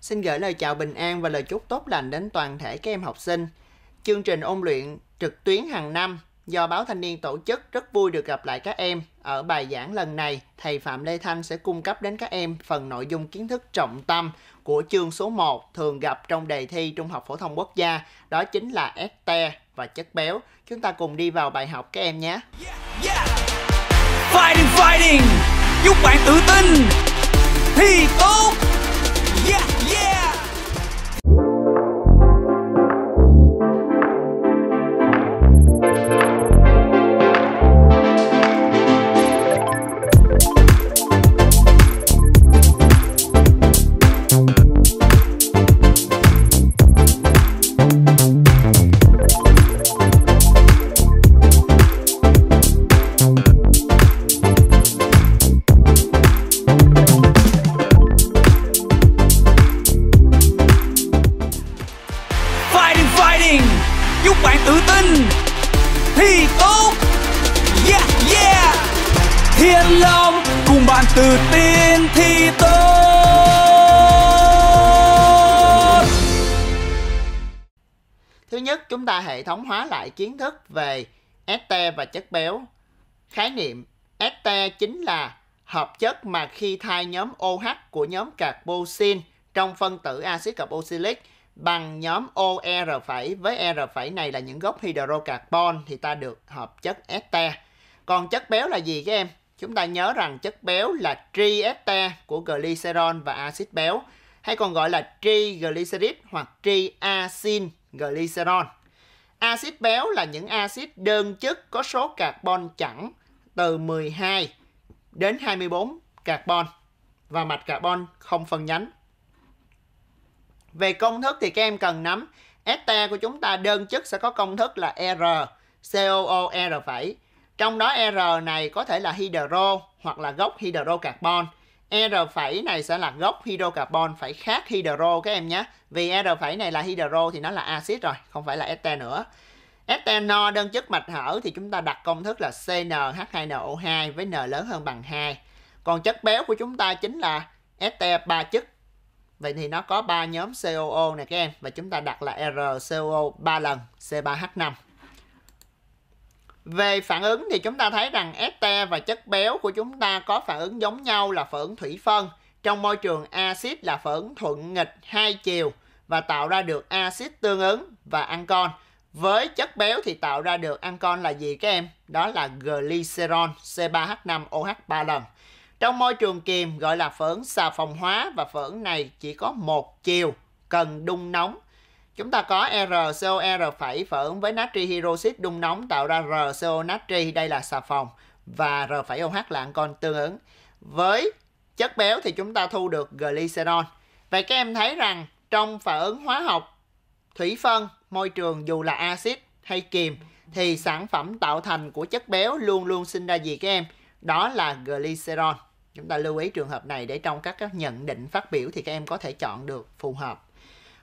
Xin gửi lời chào bình an và lời chúc tốt lành đến toàn thể các em học sinh. Chương trình ôn luyện trực tuyến hàng năm do Báo Thanh niên tổ chức rất vui được gặp lại các em. Ở bài giảng lần này, thầy Phạm Lê Thanh sẽ cung cấp đến các em phần nội dung kiến thức trọng tâm của chương số 1 thường gặp trong đề thi Trung học Phổ thông Quốc gia, đó chính là ST và chất béo. Chúng ta cùng đi vào bài học các em nhé. Yeah, yeah. Fighting, fighting, giúp bạn tự tin, thi tốt. yeah, yeah. kiến thức về este và chất béo. Khái niệm este chính là hợp chất mà khi thay nhóm OH của nhóm carboxyl trong phân tử axit carboxylic bằng nhóm OR' với R' này là những gốc hydrocarbon thì ta được hợp chất este. Còn chất béo là gì các em? Chúng ta nhớ rằng chất béo là trieste của glycerol và axit béo hay còn gọi là triglycerid hoặc triacin glycerol. Axit béo là những axit đơn chất có số carbon chẵn từ 12 đến 24 carbon và mạch carbon không phân nhánh. Về công thức thì các em cần nắm este của chúng ta đơn chất sẽ có công thức là R, COOR'. Trong đó R này có thể là hydro hoặc là gốc hydrocarbon. R phẩy này sẽ là gốc hydrocarbon phải khác hydro các em nhé. Vì R phẩy này là hydro thì nó là axit rồi, không phải là este nữa. Etanol đơn chất mạch hở thì chúng ta đặt công thức là CnH2NO2 với N lớn hơn bằng 2. Còn chất béo của chúng ta chính là este ba chất. Vậy thì nó có ba nhóm COO này các em và chúng ta đặt là RCOO 3 lần C3H5. Về phản ứng thì chúng ta thấy rằng este và chất béo của chúng ta có phản ứng giống nhau là phản ứng thủy phân. Trong môi trường axit là phản ứng thuận nghịch hai chiều và tạo ra được axit tương ứng và ancol Với chất béo thì tạo ra được ancol là gì các em? Đó là glycerol C3H5OH 3 lần. Trong môi trường kiềm gọi là phản ứng xà phòng hóa và phản ứng này chỉ có một chiều cần đun nóng Chúng ta có RCOR phẩy phởn với natri hydroxit đun nóng tạo ra RCO natri, đây là xà phòng và R phẩy OH là ancon tương ứng. Với chất béo thì chúng ta thu được glycerol. Vậy các em thấy rằng trong phản ứng hóa học thủy phân, môi trường dù là axit hay kiềm thì sản phẩm tạo thành của chất béo luôn luôn sinh ra gì các em? Đó là glycerol. Chúng ta lưu ý trường hợp này để trong các, các nhận định phát biểu thì các em có thể chọn được phù hợp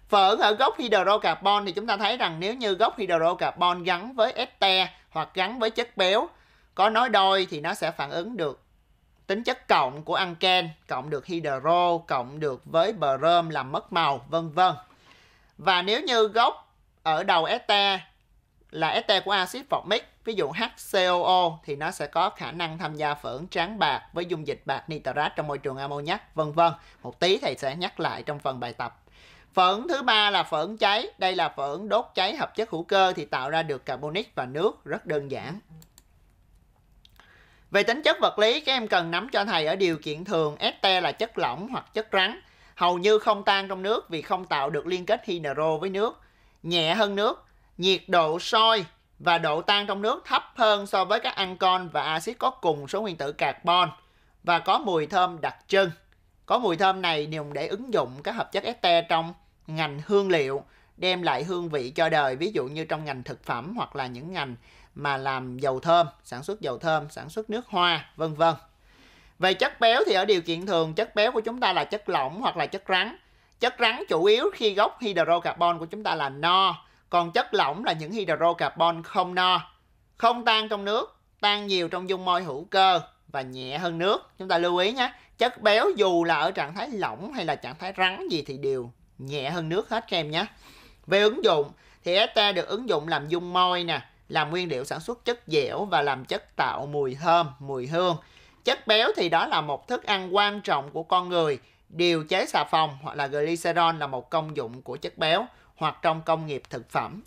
và ở, ở gốc hydrocarbon thì chúng ta thấy rằng nếu như gốc hydrocarbon gắn với este hoặc gắn với chất béo có nối đôi thì nó sẽ phản ứng được tính chất cộng của anken cộng được hydro cộng được với brom làm mất màu vân vân và nếu như gốc ở đầu este là este của axit formic ví dụ HCOO thì nó sẽ có khả năng tham gia phản ứng tráng bạc với dung dịch bạc nitrat trong môi trường amoniac vân vân một tí thầy sẽ nhắc lại trong phần bài tập phần thứ ba là phởn cháy. Đây là phởn đốt cháy hợp chất hữu cơ thì tạo ra được carbonic và nước rất đơn giản. Về tính chất vật lý, các em cần nắm cho thầy ở điều kiện thường este là chất lỏng hoặc chất rắn, hầu như không tan trong nước vì không tạo được liên kết hydro với nước, nhẹ hơn nước, nhiệt độ sôi và độ tan trong nước thấp hơn so với các ancol và axit có cùng số nguyên tử carbon và có mùi thơm đặc trưng. Có mùi thơm này dùng để ứng dụng các hợp chất este trong ngành hương liệu đem lại hương vị cho đời ví dụ như trong ngành thực phẩm hoặc là những ngành mà làm dầu thơm sản xuất dầu thơm sản xuất nước hoa vân vân về chất béo thì ở điều kiện thường chất béo của chúng ta là chất lỏng hoặc là chất rắn chất rắn chủ yếu khi gốc hydrocarbon của chúng ta là no còn chất lỏng là những hydrocarbon không no không tan trong nước tan nhiều trong dung môi hữu cơ và nhẹ hơn nước chúng ta lưu ý nhé chất béo dù là ở trạng thái lỏng hay là trạng thái rắn gì thì đều nhẹ hơn nước hết các em nhé. Về ứng dụng thì esta được ứng dụng làm dung môi nè, làm nguyên liệu sản xuất chất dẻo và làm chất tạo mùi thơm, mùi hương. Chất béo thì đó là một thức ăn quan trọng của con người. Điều chế xà phòng hoặc là glycerol là một công dụng của chất béo hoặc trong công nghiệp thực phẩm.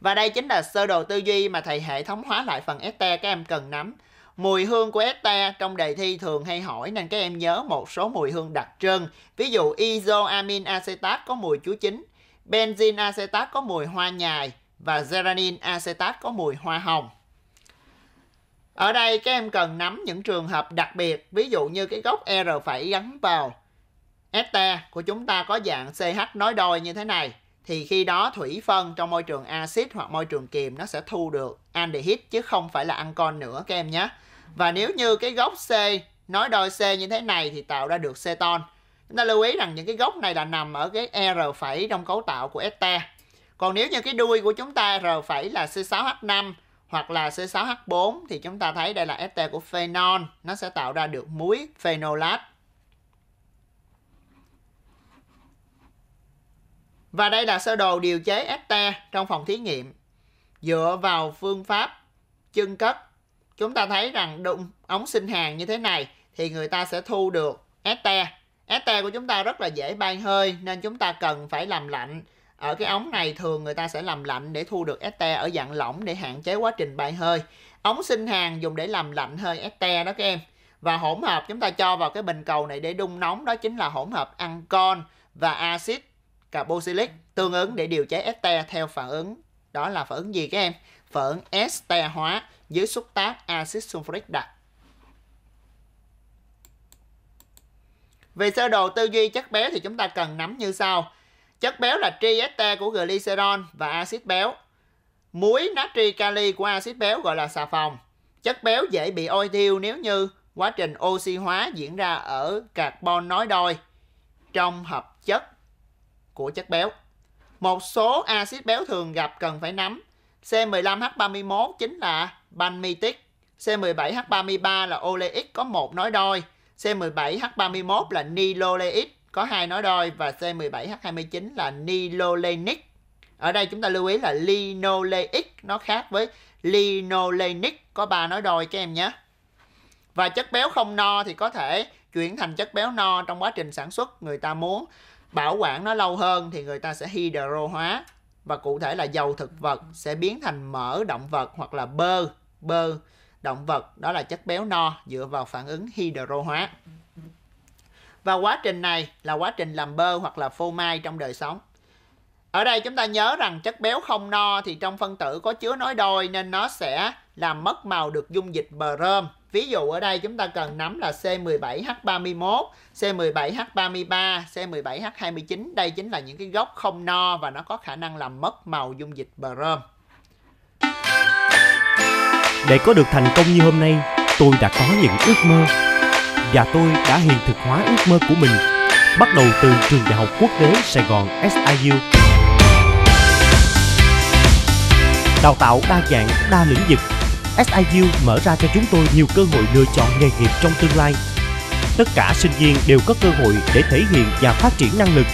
Và đây chính là sơ đồ tư duy mà thầy hệ thống hóa lại phần esta các em cần nắm. Mùi hương của ETA trong đề thi thường hay hỏi nên các em nhớ một số mùi hương đặc trưng. Ví dụ isoamin acetat có mùi chúa chính, benzin acetat có mùi hoa nhài và geranin acetat có mùi hoa hồng. Ở đây các em cần nắm những trường hợp đặc biệt, ví dụ như cái gốc R phải gắn vào ETA của chúng ta có dạng CH nói đôi như thế này thì khi đó thủy phân trong môi trường axit hoặc môi trường kiềm nó sẽ thu được aldehyde chứ không phải là ancol nữa các em nhé. Và nếu như cái góc C nói đôi C như thế này thì tạo ra được ceton. Chúng ta lưu ý rằng những cái góc này là nằm ở cái R phẩy trong cấu tạo của eta. Còn nếu như cái đuôi của chúng ta R phẩy là C6H5 hoặc là C6H4 thì chúng ta thấy đây là este của phenol, nó sẽ tạo ra được muối phenolat. Và đây là sơ đồ điều chế este trong phòng thí nghiệm dựa vào phương pháp chân cất chúng ta thấy rằng đụng ống sinh hàng như thế này thì người ta sẽ thu được este. Este của chúng ta rất là dễ bay hơi nên chúng ta cần phải làm lạnh. Ở cái ống này thường người ta sẽ làm lạnh để thu được este ở dạng lỏng để hạn chế quá trình bay hơi. Ống sinh hàng dùng để làm lạnh hơi este đó các em. Và hỗn hợp chúng ta cho vào cái bình cầu này để đun nóng đó chính là hỗn hợp ancon và axit carboxylic tương ứng để điều chế este theo phản ứng. Đó là phản ứng gì các em? phản este hóa dưới xúc tác axit sulfuric đặc. Về sơ đồ tư duy chất béo thì chúng ta cần nắm như sau. Chất béo là trieste của glycerol và axit béo. Muối natri kali của axit béo gọi là xà phòng. Chất béo dễ bị ôi thiêu nếu như quá trình oxy hóa diễn ra ở carbon nối đôi trong hợp chất của chất béo. Một số axit béo thường gặp cần phải nắm C15H31 chính là Banmitic, C17H33 là oleic có một nói đôi, C17H31 là niloleic có hai nói đôi và C17H29 là nilolenic. Ở đây chúng ta lưu ý là linoleic nó khác với linolenic có ba nói đôi các em nhé. Và chất béo không no thì có thể chuyển thành chất béo no trong quá trình sản xuất người ta muốn bảo quản nó lâu hơn thì người ta sẽ hydro hóa và cụ thể là dầu thực vật sẽ biến thành mỡ động vật hoặc là bơ bơ động vật đó là chất béo no dựa vào phản ứng hydro hóa và quá trình này là quá trình làm bơ hoặc là phô mai trong đời sống ở đây chúng ta nhớ rằng chất béo không no thì trong phân tử có chứa nối đôi nên nó sẽ làm mất màu được dung dịch brom Ví dụ ở đây chúng ta cần nắm là C17H31, C17H33, C17H29. Đây chính là những cái gốc không no và nó có khả năng làm mất màu dung dịch brom. Để có được thành công như hôm nay, tôi đã có những ước mơ và tôi đã hiện thực hóa ước mơ của mình bắt đầu từ trường đại học quốc tế Sài Gòn SIU. Đào tạo đa dạng, đa lĩnh vực SIU mở ra cho chúng tôi nhiều cơ hội lựa chọn nghề nghiệp trong tương lai. Tất cả sinh viên đều có cơ hội để thể hiện và phát triển năng lực.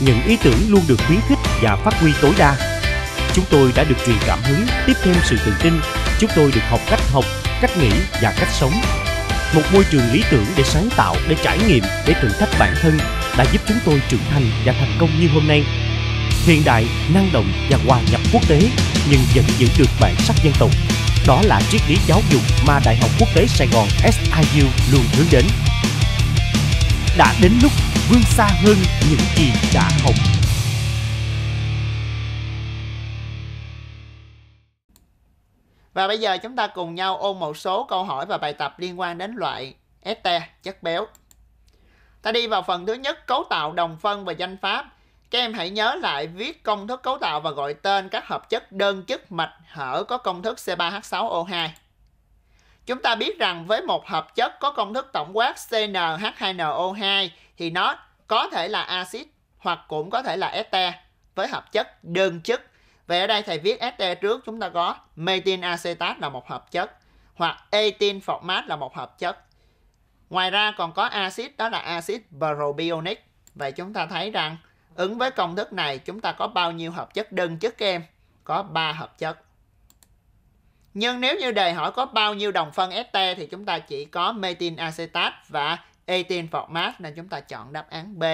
Những ý tưởng luôn được khuyến khích và phát huy tối đa. Chúng tôi đã được truyền cảm hứng, tiếp thêm sự tự tin. Chúng tôi được học cách học, cách nghĩ và cách sống. Một môi trường lý tưởng để sáng tạo, để trải nghiệm, để thử thách bản thân đã giúp chúng tôi trưởng thành và thành công như hôm nay. Hiện đại, năng động và hòa nhập quốc tế nhưng vẫn giữ được bản sắc dân tộc. Đó là triết lý giáo dục mà Đại học Quốc tế Sài Gòn SIU luôn hướng đến. Đã đến lúc vươn xa hơn những gì đã học. Và bây giờ chúng ta cùng nhau ôn một số câu hỏi và bài tập liên quan đến loại este, chất béo. Ta đi vào phần thứ nhất, cấu tạo đồng phân và danh pháp. Các em hãy nhớ lại viết công thức cấu tạo và gọi tên các hợp chất đơn chất mạch hở có công thức C3H6O2. Chúng ta biết rằng với một hợp chất có công thức tổng quát CnH2NO2 thì nó có thể là axit hoặc cũng có thể là este với hợp chất đơn chất. Vậy ở đây thầy viết este trước chúng ta có metin acetat là một hợp chất hoặc etin format là một hợp chất. Ngoài ra còn có axit đó là axit propionic. Vậy chúng ta thấy rằng Ứng với công thức này chúng ta có bao nhiêu hợp chất đơn chất kem? Có 3 hợp chất. Nhưng nếu như đề hỏi có bao nhiêu đồng phân este thì chúng ta chỉ có metin acetate và etin format nên chúng ta chọn đáp án B.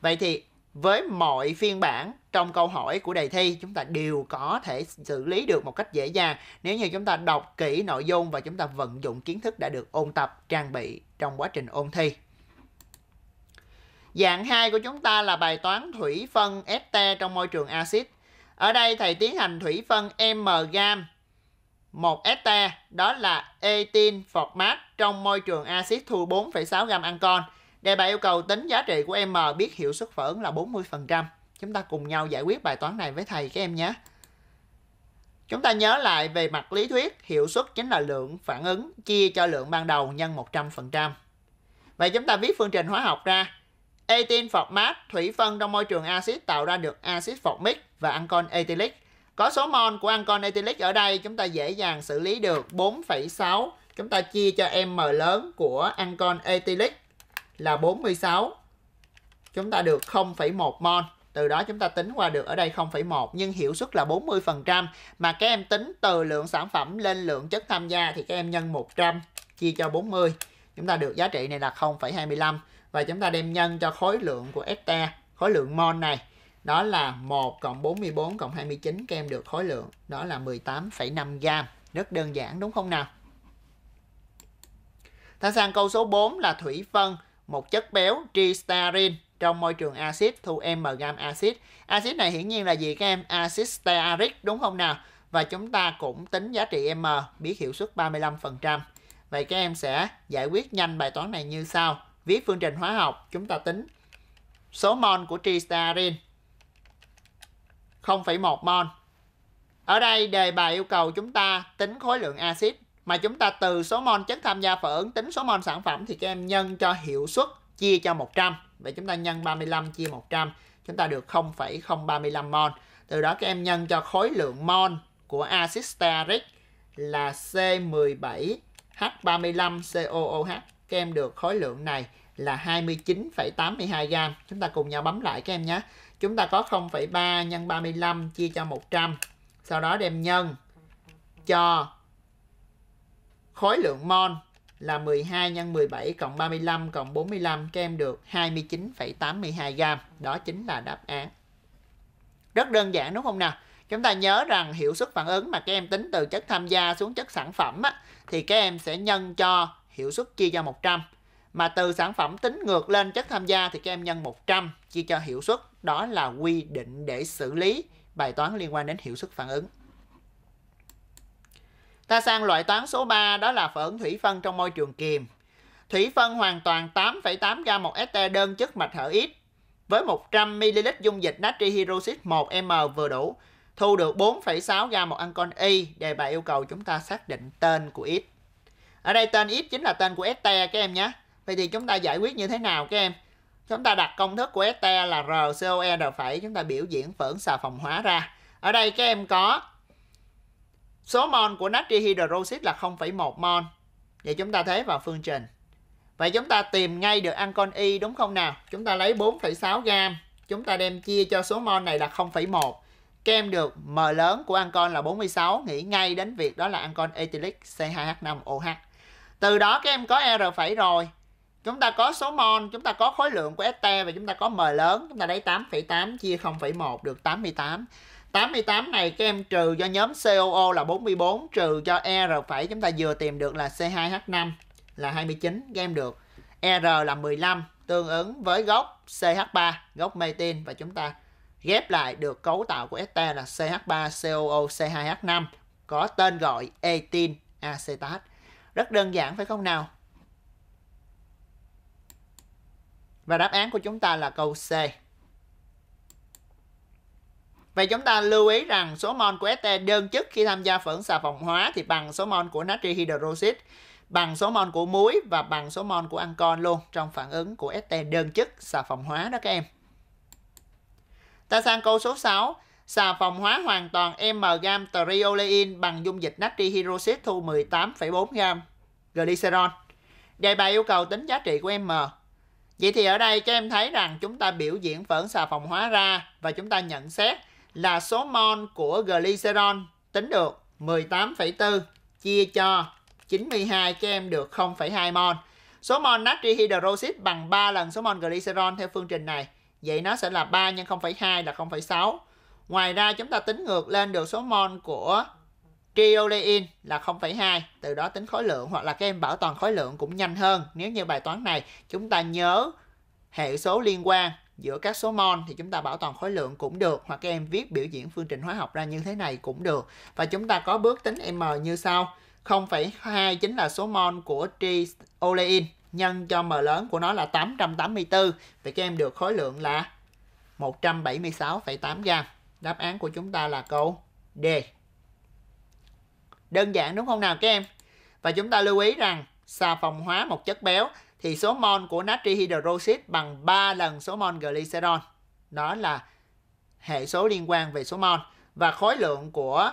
Vậy thì với mọi phiên bản trong câu hỏi của đề thi chúng ta đều có thể xử lý được một cách dễ dàng nếu như chúng ta đọc kỹ nội dung và chúng ta vận dụng kiến thức đã được ôn tập trang bị trong quá trình ôn thi. Dạng 2 của chúng ta là bài toán thủy phân este trong môi trường axit. Ở đây thầy tiến hành thủy phân m gam 1 este, đó là etin format trong môi trường axit thu 4,6 gam ancol. Đề bài yêu cầu tính giá trị của m biết hiệu suất phản ứng là 40%. Chúng ta cùng nhau giải quyết bài toán này với thầy các em nhé. Chúng ta nhớ lại về mặt lý thuyết, hiệu suất chính là lượng phản ứng chia cho lượng ban đầu nhân 100%. Vậy chúng ta viết phương trình hóa học ra, Etin format thủy phân trong môi trường axit tạo ra được axit formic và ancol ethylic. Có số mol của ancol ethylic ở đây chúng ta dễ dàng xử lý được 4,6. Chúng ta chia cho m lớn của ancol ethylic là 46. Chúng ta được 0,1 mol. Từ đó chúng ta tính qua được ở đây 0,1 nhưng hiệu suất là 40% mà các em tính từ lượng sản phẩm lên lượng chất tham gia thì các em nhân 100 chia cho 40. Chúng ta được giá trị này là 0,25 và chúng ta đem nhân cho khối lượng của hecta khối lượng mol này đó là 1 cộng 44 cộng 29 các em được khối lượng đó là 18,5 gam rất đơn giản đúng không nào ta sang câu số 4 là thủy phân một chất béo tristarin trong môi trường axit thu m gam axit axit này hiển nhiên là gì các em axit stearic đúng không nào và chúng ta cũng tính giá trị m biết hiệu suất 35% vậy các em sẽ giải quyết nhanh bài toán này như sau viết phương trình hóa học chúng ta tính số mol của tristarin 0,1 mol. Ở đây đề bài yêu cầu chúng ta tính khối lượng axit mà chúng ta từ số mol chất tham gia phản ứng tính số mol sản phẩm thì các em nhân cho hiệu suất chia cho 100. Vậy chúng ta nhân 35 chia 100, chúng ta được 0,035 mol. Từ đó các em nhân cho khối lượng mol của axit stearic là C17H35COOH kem được khối lượng này là 29,82 gram. Chúng ta cùng nhau bấm lại các em nhé. Chúng ta có 0,3 nhân 35 chia cho 100. Sau đó đem nhân cho khối lượng mol là 12 nhân 17 cộng 35 cộng 45 các em được 29,82 gram. Đó chính là đáp án. Rất đơn giản đúng không nào? Chúng ta nhớ rằng hiệu suất phản ứng mà các em tính từ chất tham gia xuống chất sản phẩm á, thì các em sẽ nhân cho hiệu suất chia cho 100. Mà từ sản phẩm tính ngược lên chất tham gia thì các em nhân 100 chia cho hiệu suất. Đó là quy định để xử lý bài toán liên quan đến hiệu suất phản ứng. Ta sang loại toán số 3 đó là phản ứng thủy phân trong môi trường kiềm. Thủy phân hoàn toàn 8,8 g một st đơn chất mạch hở ít với 100 ml dung dịch natri hydroxit 1m vừa đủ thu được 4,6 g một ancol y. Đề bài yêu cầu chúng ta xác định tên của ít ở đây tên x chính là tên của st các em nhé vậy thì chúng ta giải quyết như thế nào các em chúng ta đặt công thức của st là r coer phải chúng ta biểu diễn phản xà phòng hóa ra ở đây các em có số mol của natri hydroxit là 0,1 mol vậy chúng ta thế vào phương trình Vậy chúng ta tìm ngay được ancon y đúng không nào? Chúng ta lấy 4,6 gram, chúng ta đem chia cho số mol này là 0,1. Các em được M lớn của ancon là 46, nghĩ ngay đến việc đó là ancon ethylic C2H5OH từ đó các em có r phẩy rồi chúng ta có số mol chúng ta có khối lượng của st và chúng ta có m lớn chúng ta lấy 8,8 chia 0,1 được 88 88 này các em trừ cho nhóm COO là 44 trừ cho R phẩy chúng ta vừa tìm được là C2H5 là 29 các em được R là 15 tương ứng với gốc CH3 gốc metin và chúng ta ghép lại được cấu tạo của ST là CH3 COO 2 h 5 có tên gọi etin acetate rất đơn giản phải không nào? Và đáp án của chúng ta là câu C. Vậy chúng ta lưu ý rằng số mol của ST đơn chất khi tham gia phản xà phòng hóa thì bằng số mol của natri hydroxit, bằng số mol của muối và bằng số mol của ancol luôn trong phản ứng của ST đơn chất xà phòng hóa đó các em. Ta sang câu số 6. Xà phòng hóa hoàn toàn M gam triolein bằng dung dịch natri hydroxit thu 18,4 gam glycerol. Đề bài yêu cầu tính giá trị của M. Vậy thì ở đây các em thấy rằng chúng ta biểu diễn phởn xà phòng hóa ra và chúng ta nhận xét là số mol của glycerol tính được 18,4 chia cho 92 các em được 0,2 mol. Số mol natri hydroxit bằng 3 lần số mol glycerol theo phương trình này. Vậy nó sẽ là 3 nhân 0,2 là 0,6 Ngoài ra chúng ta tính ngược lên được số mol của triolein là 0,2, từ đó tính khối lượng hoặc là các em bảo toàn khối lượng cũng nhanh hơn. Nếu như bài toán này chúng ta nhớ hệ số liên quan giữa các số mol thì chúng ta bảo toàn khối lượng cũng được hoặc các em viết biểu diễn phương trình hóa học ra như thế này cũng được. Và chúng ta có bước tính M như sau. 0,2 chính là số mol của triolein nhân cho M lớn của nó là 884. Vậy các em được khối lượng là 176,8 gram. Đáp án của chúng ta là câu D. Đơn giản đúng không nào các em? Và chúng ta lưu ý rằng xà phòng hóa một chất béo thì số mol của natri hydroxit bằng 3 lần số mol glycerol. Đó là hệ số liên quan về số mol và khối lượng của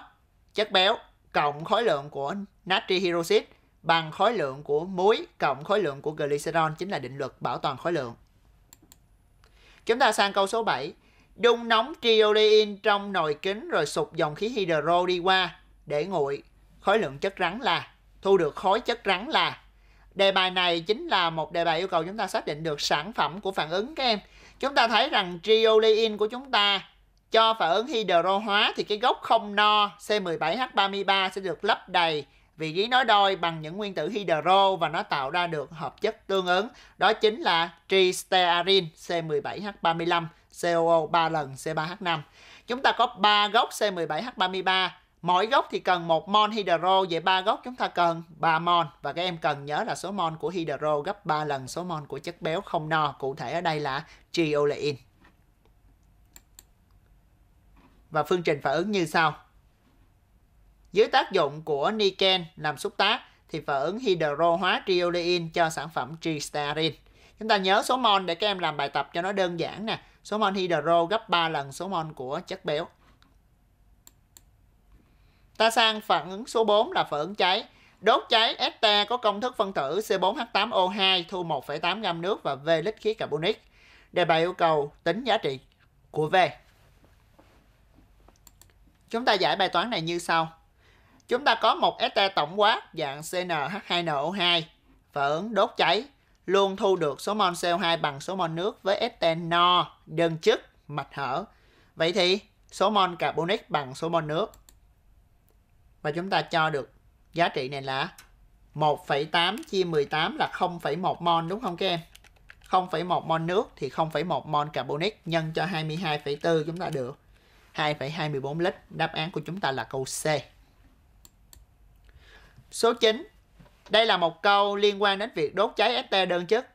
chất béo cộng khối lượng của natri hydroxit bằng khối lượng của muối cộng khối lượng của glycerol chính là định luật bảo toàn khối lượng. Chúng ta sang câu số 7 đun nóng triolein trong nồi kính rồi sụp dòng khí hydro đi qua để nguội khối lượng chất rắn là thu được khối chất rắn là đề bài này chính là một đề bài yêu cầu chúng ta xác định được sản phẩm của phản ứng các em chúng ta thấy rằng triolein của chúng ta cho phản ứng hydro hóa thì cái gốc không no C17H33 sẽ được lấp đầy vị trí nói đôi bằng những nguyên tử hydro và nó tạo ra được hợp chất tương ứng đó chính là tristearin C17H35 COO 3 lần C3H5. Chúng ta có 3 gốc C17H33. Mỗi gốc thì cần một mol hydro, vậy ba gốc chúng ta cần 3 mol và các em cần nhớ là số mol của hydro gấp 3 lần số mol của chất béo không no, cụ thể ở đây là triolein. Và phương trình phản ứng như sau. Dưới tác dụng của niken làm xúc tác thì phản ứng hydro hóa triolein cho sản phẩm tristearin. Chúng ta nhớ số mol để các em làm bài tập cho nó đơn giản nè. Số mol hydro gấp 3 lần số mol của chất béo. Ta sang phản ứng số 4 là phản ứng cháy. Đốt cháy esta có công thức phân tử C4H8O2 thu 1,8 gam nước và V lít khí carbonic. Đề bài yêu cầu tính giá trị của V. Chúng ta giải bài toán này như sau. Chúng ta có một esta tổng quát dạng CnH2NO2 phản ứng đốt cháy luôn thu được số mol CO2 bằng số mol nước với etanol đơn chức mạch hở. Vậy thì số mol carbonic bằng số mol nước. Và chúng ta cho được giá trị này là 1,8 chia 18 là 0,1 mol đúng không các em? 0,1 mol nước thì 0,1 mol carbonic nhân cho 22,4 chúng ta được 2,24 lít. Đáp án của chúng ta là câu C. Số 9 đây là một câu liên quan đến việc đốt cháy ST đơn chất.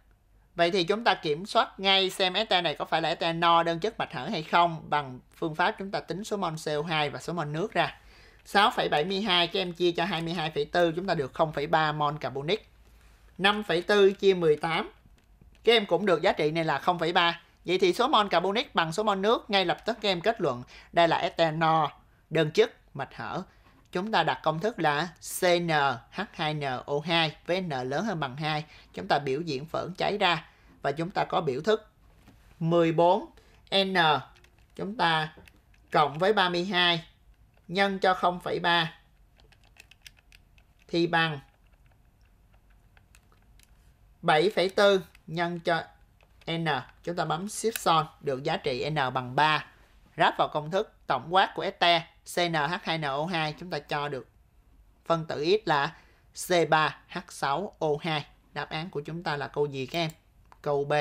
Vậy thì chúng ta kiểm soát ngay xem ST này có phải là ST no đơn chất mạch hở hay không bằng phương pháp chúng ta tính số mol CO2 và số mol nước ra. 6,72 các em chia cho 22,4 chúng ta được 0,3 mol carbonic. 5,4 chia 18 các em cũng được giá trị này là 0,3. Vậy thì số mol carbonic bằng số mol nước ngay lập tức các em kết luận đây là no đơn chất mạch hở chúng ta đặt công thức là CnH2NO2 với N lớn hơn bằng 2. Chúng ta biểu diễn phởn cháy ra và chúng ta có biểu thức 14N chúng ta cộng với 32 nhân cho 0,3 thì bằng 7,4 nhân cho N. Chúng ta bấm Shift Son được giá trị N bằng 3 ráp vào công thức tổng quát của este CnH2NO2 chúng ta cho được phân tử X là C3H6O2. Đáp án của chúng ta là câu gì các em? Câu B.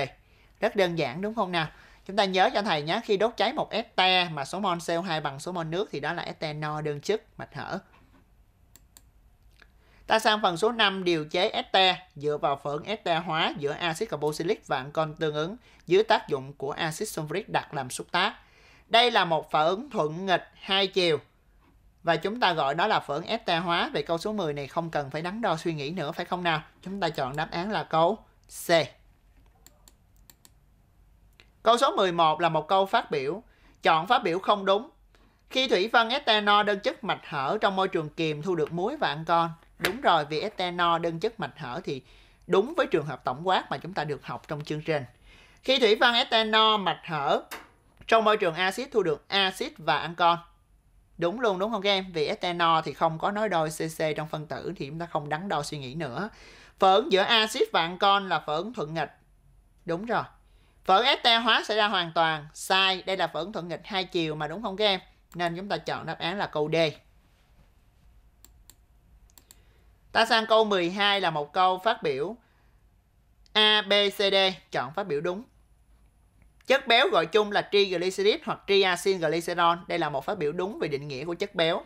Rất đơn giản đúng không nào? Chúng ta nhớ cho thầy nhé, khi đốt cháy một este mà số mol CO2 bằng số mol nước thì đó là no đơn chức mạch hở. Ta sang phần số 5 điều chế este dựa vào phản este hóa giữa axit carboxylic và ancon tương ứng dưới tác dụng của axit sulfuric đặc làm xúc tác đây là một phản ứng thuận nghịch hai chiều. Và chúng ta gọi đó là phản ứng eta hóa. Vậy câu số 10 này không cần phải đắn đo suy nghĩ nữa phải không nào? Chúng ta chọn đáp án là câu C. Câu số 11 là một câu phát biểu. Chọn phát biểu không đúng. Khi thủy phân etanol đơn chất mạch hở trong môi trường kiềm thu được muối và ancon. Đúng rồi, vì etanol đơn chất mạch hở thì đúng với trường hợp tổng quát mà chúng ta được học trong chương trình. Khi thủy phân etanol mạch hở trong môi trường axit thu được axit và ancon. Đúng luôn đúng không các em? Vì etanol thì không có nối đôi CC trong phân tử thì chúng ta không đắn đo suy nghĩ nữa. Phản giữa axit và ancon là phản thuận nghịch. Đúng rồi. Phản este hóa xảy ra hoàn toàn. Sai, đây là phản thuận nghịch hai chiều mà đúng không các em? Nên chúng ta chọn đáp án là câu D. Ta sang câu 12 là một câu phát biểu A B C D chọn phát biểu đúng. Chất béo gọi chung là triglycerid hoặc triacylglycerol. Đây là một phát biểu đúng về định nghĩa của chất béo.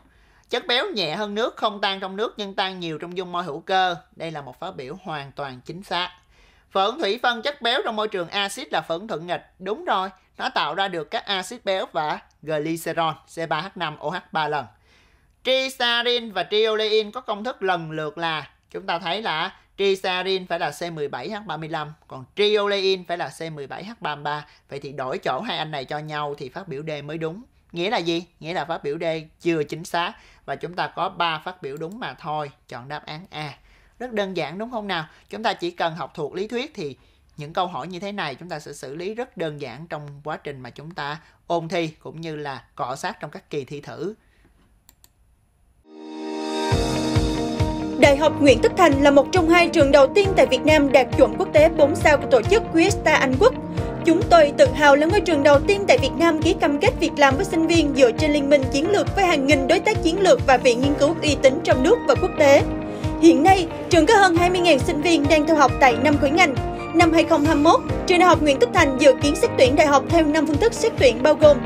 Chất béo nhẹ hơn nước, không tan trong nước nhưng tan nhiều trong dung môi hữu cơ. Đây là một phát biểu hoàn toàn chính xác. Phẫn thủy phân chất béo trong môi trường axit là phẫn thuận nghịch. Đúng rồi, nó tạo ra được các axit béo và glycerol C3H5OH3 lần. Trisarin và triolein có công thức lần lượt là chúng ta thấy là Trisarin phải là C17H35, còn triolein phải là C17H33. Vậy thì đổi chỗ hai anh này cho nhau thì phát biểu D mới đúng. Nghĩa là gì? Nghĩa là phát biểu D chưa chính xác và chúng ta có 3 phát biểu đúng mà thôi. Chọn đáp án A. Rất đơn giản đúng không nào? Chúng ta chỉ cần học thuộc lý thuyết thì những câu hỏi như thế này chúng ta sẽ xử lý rất đơn giản trong quá trình mà chúng ta ôn thi cũng như là cọ sát trong các kỳ thi thử. Đại học Nguyễn Tất Thành là một trong hai trường đầu tiên tại Việt Nam đạt chuẩn quốc tế 4 sao của tổ chức Quiesta Anh Quốc. Chúng tôi tự hào là ngôi trường đầu tiên tại Việt Nam ký cam kết việc làm với sinh viên dựa trên liên minh chiến lược với hàng nghìn đối tác chiến lược và viện nghiên cứu uy tín trong nước và quốc tế. Hiện nay, trường có hơn 20.000 sinh viên đang theo học tại năm khối ngành. Năm 2021, trường Đại học Nguyễn Tất Thành dự kiến xét tuyển đại học theo 5 phương thức xét tuyển bao gồm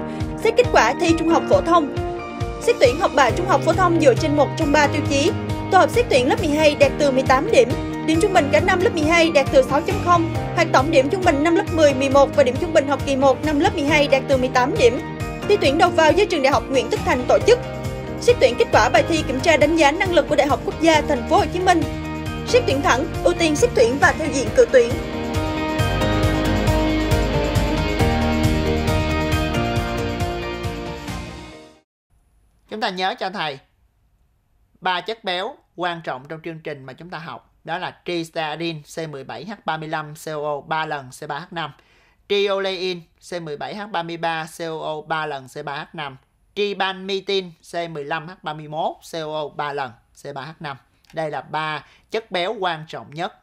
xét kết quả thi trung học phổ thông, xét tuyển học bạ trung học phổ thông dựa trên một trong ba tiêu chí, Tổ hợp xét tuyển lớp 12 đạt từ 18 điểm, điểm trung bình cả năm lớp 12 đạt từ 6.0, hoặc tổng điểm trung bình năm lớp 10, 11 và điểm trung bình học kỳ 1 năm lớp 12 đạt từ 18 điểm. Thi tuyển đầu vào do trường Đại học Nguyễn Tất Thành tổ chức. Xét tuyển kết quả bài thi kiểm tra đánh giá năng lực của Đại học Quốc gia Thành phố Hồ Chí Minh. Xét tuyển thẳng, ưu tiên xét tuyển và theo diện cử tuyển. Chúng ta nhớ cho thầy, ba chất béo quan trọng trong chương trình mà chúng ta học đó là tristatin C17H35CO 3 lần C3H5, triolein C17H33CO 3 lần C3H5, tribanmitin C15H31CO 3 lần C3H5. Đây là ba chất béo quan trọng nhất.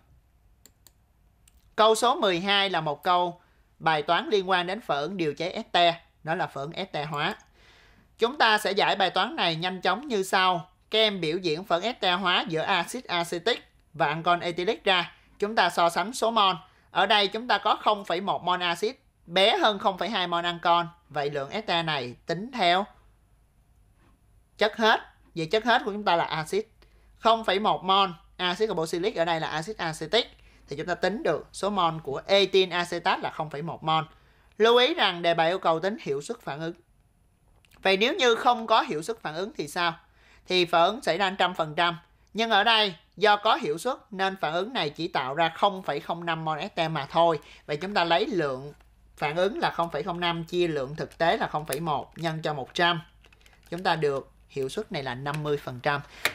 Câu số 12 là một câu bài toán liên quan đến phản điều chế este, đó là phản este hóa. Chúng ta sẽ giải bài toán này nhanh chóng như sau kem biểu diễn phần ester hóa giữa axit acetic và ancon ethylic ra. Chúng ta so sánh số mol. Ở đây chúng ta có 0,1 mol axit bé hơn 0,2 mol ancon. Vậy lượng ester này tính theo chất hết. Vậy chất hết của chúng ta là axit. 0,1 mol axit carboxylic ở đây là axit acetic thì chúng ta tính được số mol của etin acetate là 0,1 mol. Lưu ý rằng đề bài yêu cầu tính hiệu suất phản ứng. Vậy nếu như không có hiệu suất phản ứng thì sao? thì phản ứng xảy ra 100%. Nhưng ở đây do có hiệu suất nên phản ứng này chỉ tạo ra 0,05 mol ST mà thôi. Vậy chúng ta lấy lượng phản ứng là 0,05 chia lượng thực tế là 0,1 nhân cho 100. Chúng ta được hiệu suất này là 50%.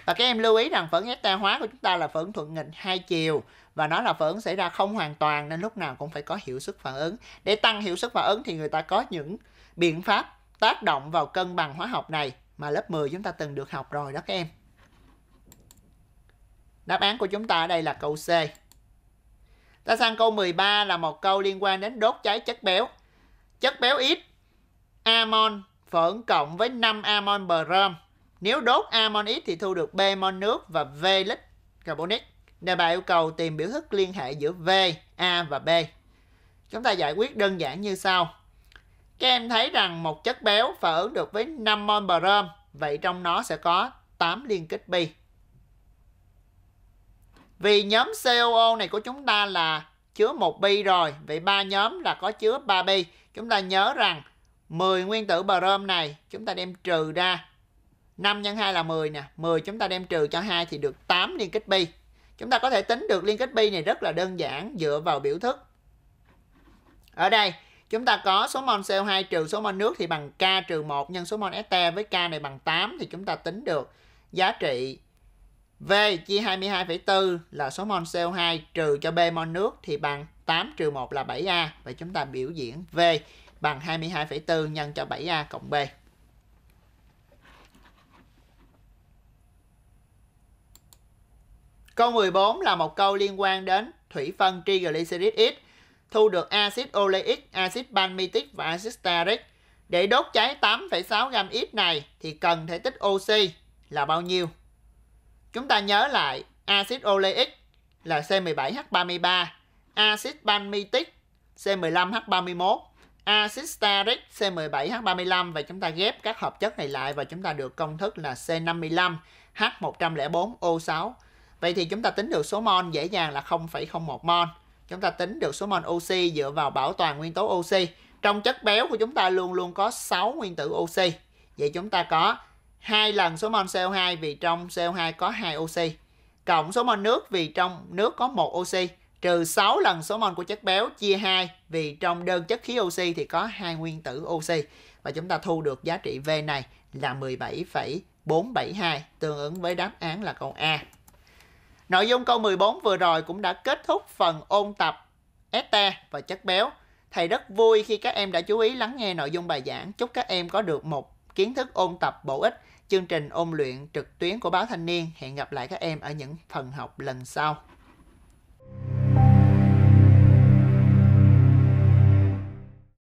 Và các em lưu ý rằng phản ứng esta hóa của chúng ta là phản ứng thuận nghịch hai chiều và nó là phản ứng xảy ra không hoàn toàn nên lúc nào cũng phải có hiệu suất phản ứng. Để tăng hiệu suất phản ứng thì người ta có những biện pháp tác động vào cân bằng hóa học này mà lớp 10 chúng ta từng được học rồi đó các em. Đáp án của chúng ta ở đây là câu C. Ta sang câu 13 là một câu liên quan đến đốt cháy chất béo. Chất béo ít, amon phởn cộng với 5 amon brom. Nếu đốt amon ít thì thu được B mon nước và V lít carbonic. Đề bài yêu cầu tìm biểu thức liên hệ giữa V, A và B. Chúng ta giải quyết đơn giản như sau các em thấy rằng một chất béo phản ứng được với 5 mol brom, vậy trong nó sẽ có 8 liên kết bi. Vì nhóm COO này của chúng ta là chứa một bi rồi, vậy ba nhóm là có chứa 3 bi. Chúng ta nhớ rằng 10 nguyên tử brom này chúng ta đem trừ ra 5 x 2 là 10 nè, 10 chúng ta đem trừ cho 2 thì được 8 liên kết bi. Chúng ta có thể tính được liên kết bi này rất là đơn giản dựa vào biểu thức. Ở đây Chúng ta có số mol CO2 trừ số mol nước thì bằng K trừ 1 nhân số mol ST với K này bằng 8 thì chúng ta tính được giá trị V chia 22,4 là số mol CO2 trừ cho B mol nước thì bằng 8 trừ 1 là 7A. Vậy chúng ta biểu diễn V bằng 22,4 nhân cho 7A cộng B. Câu 14 là một câu liên quan đến thủy phân triglycerid X thu được axit oleic, axit palmitic và axit stearic. Để đốt cháy 8,6 gam ít này thì cần thể tích oxy là bao nhiêu? Chúng ta nhớ lại axit oleic là C17H33, axit palmitic C15H31, axit stearic C17H35 và chúng ta ghép các hợp chất này lại và chúng ta được công thức là C55H104O6. Vậy thì chúng ta tính được số mol dễ dàng là 0,01 mol chúng ta tính được số mol oxy dựa vào bảo toàn nguyên tố oxy. Trong chất béo của chúng ta luôn luôn có 6 nguyên tử oxy. Vậy chúng ta có hai lần số mol CO2 vì trong CO2 có 2 oxy cộng số mol nước vì trong nước có 1 oxy trừ 6 lần số mol của chất béo chia 2 vì trong đơn chất khí oxy thì có hai nguyên tử oxy và chúng ta thu được giá trị V này là 17,472 tương ứng với đáp án là câu A. Nội dung câu 14 vừa rồi cũng đã kết thúc phần ôn tập ETA và chất béo. Thầy rất vui khi các em đã chú ý lắng nghe nội dung bài giảng. Chúc các em có được một kiến thức ôn tập bổ ích chương trình ôn luyện trực tuyến của báo Thanh niên. Hẹn gặp lại các em ở những phần học lần sau.